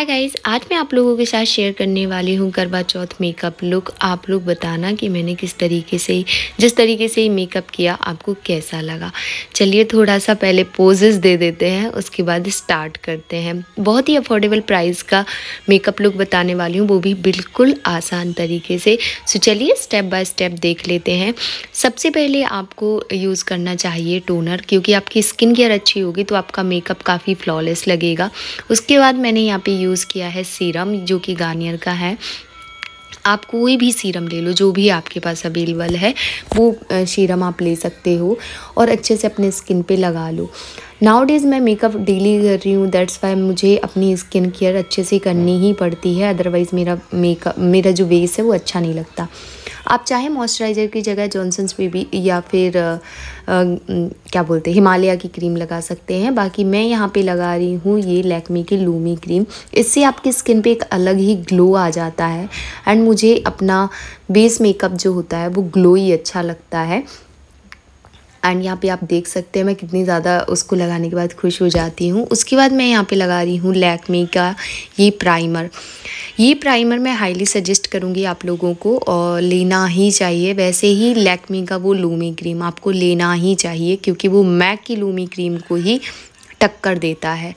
hi guys आज मैं आप लोगों के साथ शेयर करने वाली हूँ करवा चौथ मेकअप लुक आप लोग बताना कि मैंने किस तरीके से जिस तरीके से मेकअप किया आपको कैसा लगा चलिए थोड़ा सा पहले पोजेस दे देते हैं उसके बाद स्टार्ट करते हैं बहुत ही अफोर्डेबल प्राइस का मेकअप लुक बताने वाली हूँ वो भी बिल्कुल आसान तरीके से सो चलिए स्टेप बाय स्टेप देख लेते हैं सबसे पहले आपको यूज़ करना चाहिए टोनर क्योंकि आपकी स्किन केयर अच्छी होगी तो आपका मेकअप काफ़ी फ्लॉलेस लगेगा उसके बाद मैंने यहाँ पर यूज़ यूज़ किया है सीरम जो कि गार्नियर का है आप कोई भी सीरम ले लो जो भी आपके पास अवेलेबल है वो सीरम आप ले सकते हो और अच्छे से अपने स्किन पे लगा लो नाउ डेज़ मैं मेकअप डेली कर रही हूँ दैट्स वाई मुझे अपनी स्किन केयर अच्छे से करनी ही पड़ती है अदरवाइज़ मेरा मेकअप मेरा जो बेस है वो अच्छा नहीं लगता आप चाहे मॉइस्चराइज़र की जगह जॉनसन्स बेबी या फिर आ, आ, क्या बोलते हैं हिमालय की क्रीम लगा सकते हैं बाकी मैं यहाँ पे लगा रही हूँ ये लैक्मी की लूमी क्रीम इससे आपकी स्किन पे एक अलग ही ग्लो आ जाता है एंड मुझे अपना बेस मेकअप जो होता है वो ग्लो ही अच्छा लगता है एंड यहाँ पे आप देख सकते हैं मैं कितनी ज़्यादा उसको लगाने के बाद खुश हो जाती हूँ उसके बाद मैं यहाँ पे लगा रही हूँ लैकमे का ये प्राइमर ये प्राइमर मैं हाईली सजेस्ट करूँगी आप लोगों को और लेना ही चाहिए वैसे ही लैकमे का वो लूमी क्रीम आपको लेना ही चाहिए क्योंकि वो मैक की लूमी क्रीम को ही टक्कर देता है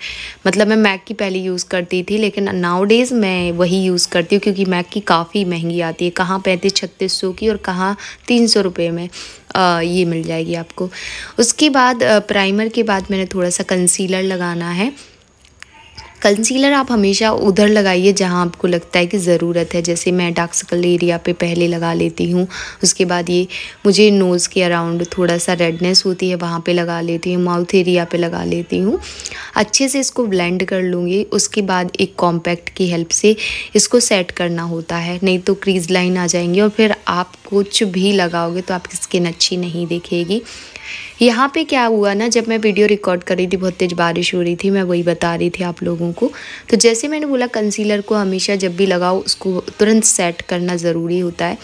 मतलब मैं मैक की पहले यूज़ करती थी लेकिन नाउ डेज़ मैं वही यूज़ करती हूँ क्योंकि मैक की काफ़ी महंगी आती है कहाँ पैंतीस छत्तीस सौ की और कहाँ तीन सौ रुपये में आ, ये मिल जाएगी आपको उसके बाद प्राइमर के बाद मैंने थोड़ा सा कंसीलर लगाना है कंसीलर आप हमेशा उधर लगाइए जहाँ आपको लगता है कि ज़रूरत है जैसे मैं डार्क सर्कल एरिया पे पहले लगा लेती हूँ उसके बाद ये मुझे नोज़ के अराउंड थोड़ा सा रेडनेस होती है वहाँ पे लगा लेती हूँ माउथ एरिया पे लगा लेती हूँ अच्छे से इसको ब्लेंड कर लूँगी उसके बाद एक कॉम्पैक्ट की हेल्प से इसको सेट करना होता है नहीं तो क्रीज लाइन आ जाएंगी और फिर आप कुछ भी लगाओगे तो आपकी स्किन अच्छी नहीं दिखेगी यहाँ पे क्या हुआ ना जब मैं वीडियो रिकॉर्ड कर रही थी बहुत तेज़ बारिश हो रही थी मैं वही बता रही थी आप लोगों को तो जैसे मैंने बोला कंसीलर को हमेशा जब भी लगाओ उसको तुरंत सेट करना ज़रूरी होता है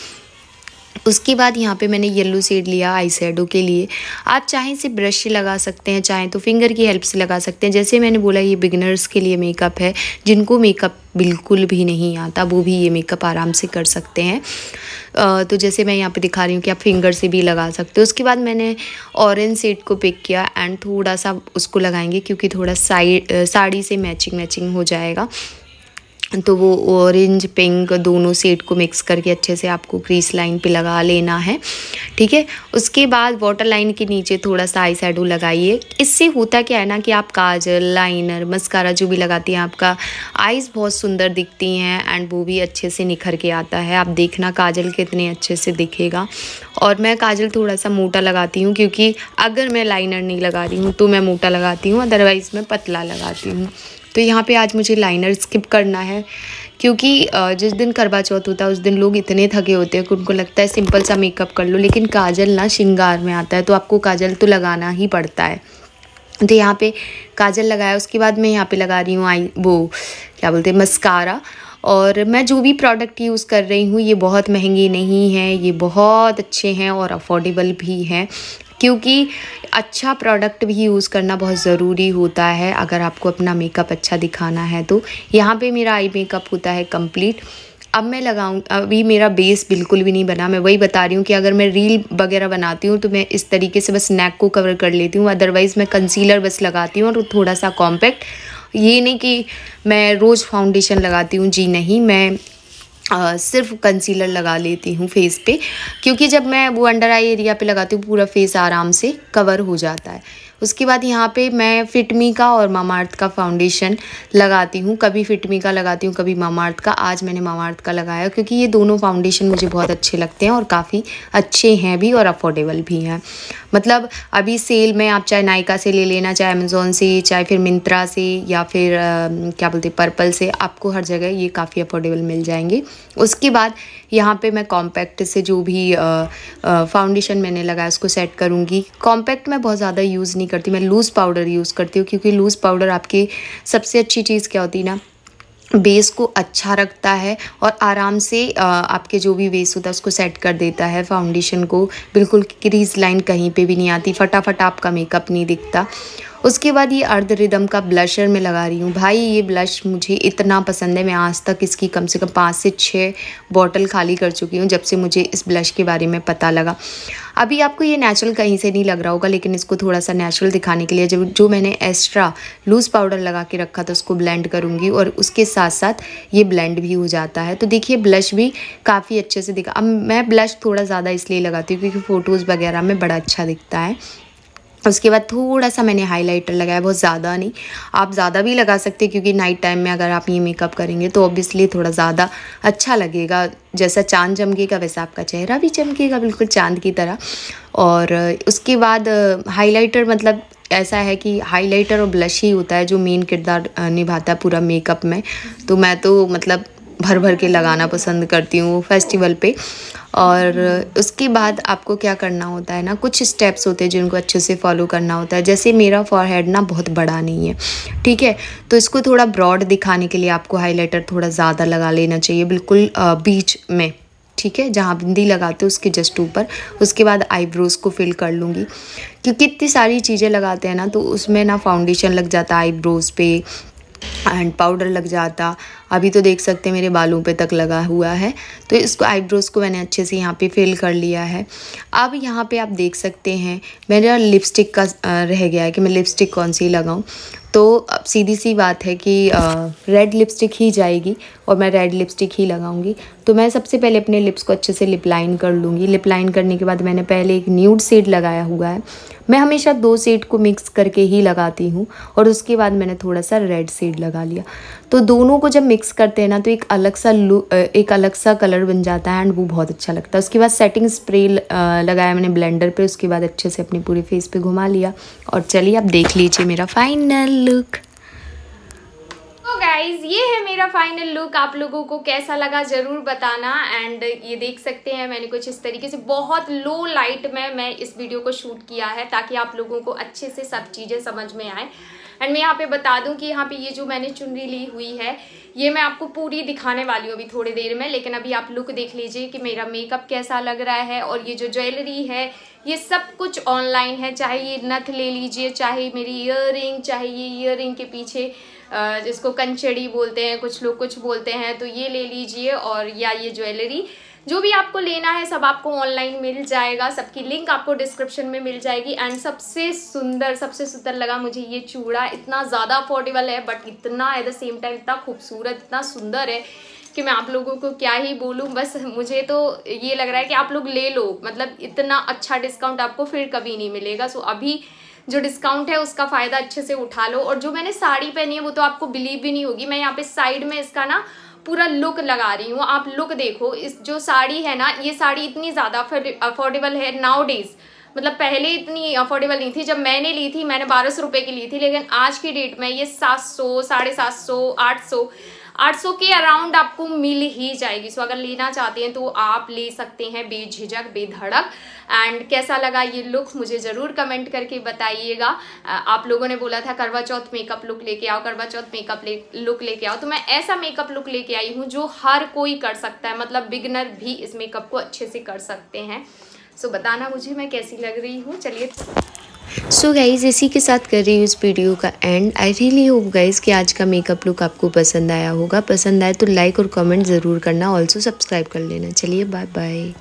उसके बाद यहाँ पे मैंने येलो सेड लिया आई के लिए आप चाहें से ब्रश से लगा सकते हैं चाहें तो फिंगर की हेल्प से लगा सकते हैं जैसे मैंने बोला ये बिगनर्स के लिए मेकअप है जिनको मेकअप बिल्कुल भी नहीं आता वो भी ये मेकअप आराम से कर सकते हैं तो जैसे मैं यहाँ पे दिखा रही हूँ कि आप फिंगर से भी लगा सकते हो उसके बाद मैंने ऑरेंज सेट को पिक किया एंड थोड़ा सा उसको लगाएंगे क्योंकि थोड़ा साइड साड़ी से मैचिंग मैचिंग हो जाएगा तो वो ऑरेंज पिंक दोनों सेट को मिक्स करके अच्छे से आपको क्रीस लाइन पे लगा लेना है ठीक है उसके बाद वाटर लाइन के नीचे थोड़ा सा आई शेडो लगाइए इससे होता क्या है ना कि आप काजल लाइनर मस्कारा जो भी लगाती हैं आपका आइज़ बहुत सुंदर दिखती हैं एंड वो भी अच्छे से निखर के आता है आप देखना काजल कितने अच्छे से दिखेगा और मैं काजल थोड़ा सा मोटा लगाती हूँ क्योंकि अगर मैं लाइनर नहीं लगा रही हूँ तो मैं मोटा लगाती हूँ अदरवाइज़ मैं पतला लगाती हूँ तो यहाँ पे आज मुझे लाइनर स्किप करना है क्योंकि जिस दिन करवा चौथ होता है उस दिन लोग इतने थके होते हैं कि उनको लगता है सिंपल सा मेकअप कर लो लेकिन काजल ना श्रृंगार में आता है तो आपको काजल तो लगाना ही पड़ता है तो यहाँ पे काजल लगाया उसके बाद मैं यहाँ पे लगा रही हूँ आई वो क्या बोलते हैं मस्कारा और मैं जो भी प्रोडक्ट यूज़ कर रही हूँ ये बहुत महंगे नहीं हैं ये बहुत अच्छे हैं और अफोर्डेबल भी हैं क्योंकि अच्छा प्रोडक्ट भी यूज़ करना बहुत ज़रूरी होता है अगर आपको अपना मेकअप अच्छा दिखाना है तो यहाँ पे मेरा आई मेकअप होता है कंप्लीट अब मैं लगाऊँ अभी मेरा बेस बिल्कुल भी नहीं बना मैं वही बता रही हूँ कि अगर मैं रील वगैरह बनाती हूँ तो मैं इस तरीके से बस नेक को कवर कर लेती हूँ अदरवाइज़ मैं कंसीलर बस लगाती हूँ और थोड़ा सा कॉम्पैक्ट ये नहीं कि मैं रोज़ फाउंडेशन लगाती हूँ जी नहीं मैं आ, सिर्फ कंसीलर लगा लेती हूँ फेस पे क्योंकि जब मैं वो अंडर आई एरिया पे लगाती हूँ पूरा फेस आराम से कवर हो जाता है उसके बाद यहाँ पे मैं फिटमी का और मामार्थ का फाउंडेशन लगाती हूँ कभी फिटमी का लगाती हूँ कभी मामार्थ का आज मैंने मामार्थ का लगाया क्योंकि ये दोनों फाउंडेशन मुझे बहुत अच्छे लगते हैं और काफ़ी अच्छे हैं भी और अफोर्डेबल भी हैं मतलब अभी सेल में आप चाहे नायका से ले लेना चाहे अमेज़ोन से चाहे फिर मिंत्रा से या फिर आ, क्या बोलते पर्पल से आपको हर जगह ये काफ़ी अफोर्डेबल मिल जाएंगे उसके बाद यहाँ पे मैं कॉम्पैक्ट से जो भी फाउंडेशन मैंने लगाया उसको सेट करूँगी कॉम्पैक्ट मैं बहुत ज़्यादा यूज़ नहीं करती मैं लूज़ पाउडर यूज़ करती हूँ क्योंकि लूज़ पाउडर आपकी सबसे अच्छी चीज़ क्या होती है ना बेस को अच्छा रखता है और आराम से आपके जो भी बेस होता है उसको सेट कर देता है फाउंडेशन को बिल्कुल क्रीज लाइन कहीं पे भी नहीं आती फटाफट आपका मेकअप नहीं दिखता उसके बाद ये अर्ध रिदम का ब्लशर मैं लगा रही हूँ भाई ये ब्लश मुझे इतना पसंद है मैं आज तक इसकी कम से कम पाँच से छः बॉटल खाली कर चुकी हूँ जब से मुझे इस ब्लश के बारे में पता लगा अभी आपको ये नेचुरल कहीं से नहीं लग रहा होगा लेकिन इसको थोड़ा सा नेचुरल दिखाने के लिए जब जो मैंने एक्स्ट्रा लूज़ पाउडर लगा के रखा था उसको ब्लेंड करूँगी और उसके साथ साथ ये ब्लेंड भी हो जाता है तो देखिए ब्लश भी काफ़ी अच्छे से दिखा अब मैं ब्लश थोड़ा ज़्यादा इसलिए लगाती हूँ क्योंकि फ़ोटोज़ वगैरह में बड़ा अच्छा दिखता है उसके बाद थोड़ा सा मैंने हाइलाइटर लगाया बहुत ज़्यादा नहीं आप ज़्यादा भी लगा सकते क्योंकि नाइट टाइम में अगर आप ये मेकअप करेंगे तो ऑब्वियसली थोड़ा ज़्यादा अच्छा लगेगा जैसा चांद चमकेगा वैसा आपका चेहरा भी चमकेगा बिल्कुल चांद की तरह और उसके बाद हाइलाइटर मतलब ऐसा है कि हाइलाइटर और ब्लश ही होता है जो मेन किरदार निभाता है पूरा मेकअप में तो मैं तो मतलब भर भर के लगाना पसंद करती हूँ फेस्टिवल पे और उसके बाद आपको क्या करना होता है ना कुछ स्टेप्स होते हैं जिनको अच्छे से फॉलो करना होता है जैसे मेरा फॉरहेड ना बहुत बड़ा नहीं है ठीक है तो इसको थोड़ा ब्रॉड दिखाने के लिए आपको हाईलाइटर थोड़ा ज़्यादा लगा लेना चाहिए बिल्कुल बीच में ठीक है जहाँ बिंदी लगाते हो उसके जस्ट ऊपर उसके बाद आईब्रोज़ को फिल कर लूँगी क्योंकि इतनी सारी चीज़ें लगाते हैं ना तो उसमें ना फाउंडेशन लग जाता है आईब्रोज़ पे एंड पाउडर लग जाता अभी तो देख सकते हैं मेरे बालों पे तक लगा हुआ है तो इसको आईब्रोज़ को मैंने अच्छे से यहाँ पे फिल कर लिया है अब यहाँ पे आप देख सकते हैं मेरा लिपस्टिक का रह गया है कि मैं लिपस्टिक कौन सी लगाऊँ तो अब सीधी सी बात है कि रेड लिपस्टिक ही जाएगी और मैं रेड लिपस्टिक ही लगाऊंगी तो मैं सबसे पहले अपने लिप्स को अच्छे से लिप लाइन कर लूँगी लिप लाइन करने के बाद मैंने पहले एक न्यूड सेड लगाया हुआ है मैं हमेशा दो सेड को मिक्स करके ही लगाती हूँ और उसके बाद मैंने थोड़ा सा रेड सेड लगा लिया तो दोनों को जब मिक्स मिक्स करते हैं ना तो एक अलग सा लू एक अलग सा कलर बन जाता है एंड वो बहुत अच्छा लगता है उसके बाद सेटिंग स्प्रे लगाया मैंने ब्लेंडर पे उसके बाद अच्छे से अपने पूरे फेस पे घुमा लिया और चलिए आप देख लीजिए मेरा फाइनल लुक गाइज ये है मेरा फाइनल लुक आप लोगों को कैसा लगा ज़रूर बताना एंड ये देख सकते हैं मैंने कुछ इस तरीके से बहुत लो लाइट में मैं इस वीडियो को शूट किया है ताकि आप लोगों को अच्छे से सब चीज़ें समझ में आए एंड मैं यहाँ पे बता दूँ कि यहाँ पे ये जो मैंने चुनरी ली हुई है ये मैं आपको पूरी दिखाने वाली हूँ अभी थोड़ी देर में लेकिन अभी आप लुक देख लीजिए कि मेरा मेकअप कैसा लग रहा है और ये जो ज्वेलरी है ये सब कुछ ऑनलाइन है चाहे ये नथ ले लीजिए चाहे मेरी इयर चाहे ये ईयर के पीछे जिसको कंचड़ी बोलते हैं कुछ लोग कुछ बोलते हैं तो ये ले लीजिए और या ये ज्वेलरी जो भी आपको लेना है सब आपको ऑनलाइन मिल जाएगा सबकी लिंक आपको डिस्क्रिप्शन में मिल जाएगी एंड सबसे सुंदर सबसे सुंदर लगा मुझे ये चूड़ा इतना ज़्यादा अफोर्डेबल है बट इतना एट द सेम टाइम इतना खूबसूरत इतना सुंदर है कि मैं आप लोगों को क्या ही बोलूँ बस मुझे तो ये लग रहा है कि आप लोग ले लो मतलब इतना अच्छा डिस्काउंट आपको फिर कभी नहीं मिलेगा सो अभी जो डिस्काउंट है उसका फ़ायदा अच्छे से उठा लो और जो मैंने साड़ी पहनी है वो तो आपको बिलीव भी नहीं होगी मैं यहाँ पे साइड में इसका ना पूरा लुक लगा रही हूँ आप लुक देखो इस जो साड़ी है ना ये साड़ी इतनी ज़्यादा अफोर्डेबल है नाउ डेज़ मतलब पहले इतनी अफोर्डेबल नहीं थी जब मैंने ली थी मैंने बारह सौ रुपये की ली थी लेकिन आज की डेट में ये सात सौ साढ़े सात सौ आठ सौ 800 के अराउंड आपको मिल ही जाएगी सो अगर लेना चाहते हैं तो आप ले सकते हैं बेझिझक बेधड़क एंड कैसा लगा ये लुक मुझे ज़रूर कमेंट करके बताइएगा आप लोगों ने बोला था करवा चौथ मेकअप लुक लेके आओ करवा चौथ मेकअप ले, लुक लेके आओ तो मैं ऐसा मेकअप लुक लेके आई हूँ जो हर कोई कर सकता है मतलब बिगनर भी इस मेकअप को अच्छे से कर सकते हैं सो बताना मुझे मैं कैसी लग रही हूँ चलिए सो so गाइज़ इसी के साथ कर रही हूँ इस वीडियो का end I really hope guys कि आज का मेकअप लुक आपको पसंद आया होगा पसंद आए तो लाइक और कमेंट ज़रूर करना ऑल्सो सब्सक्राइब कर लेना चलिए बाय बाय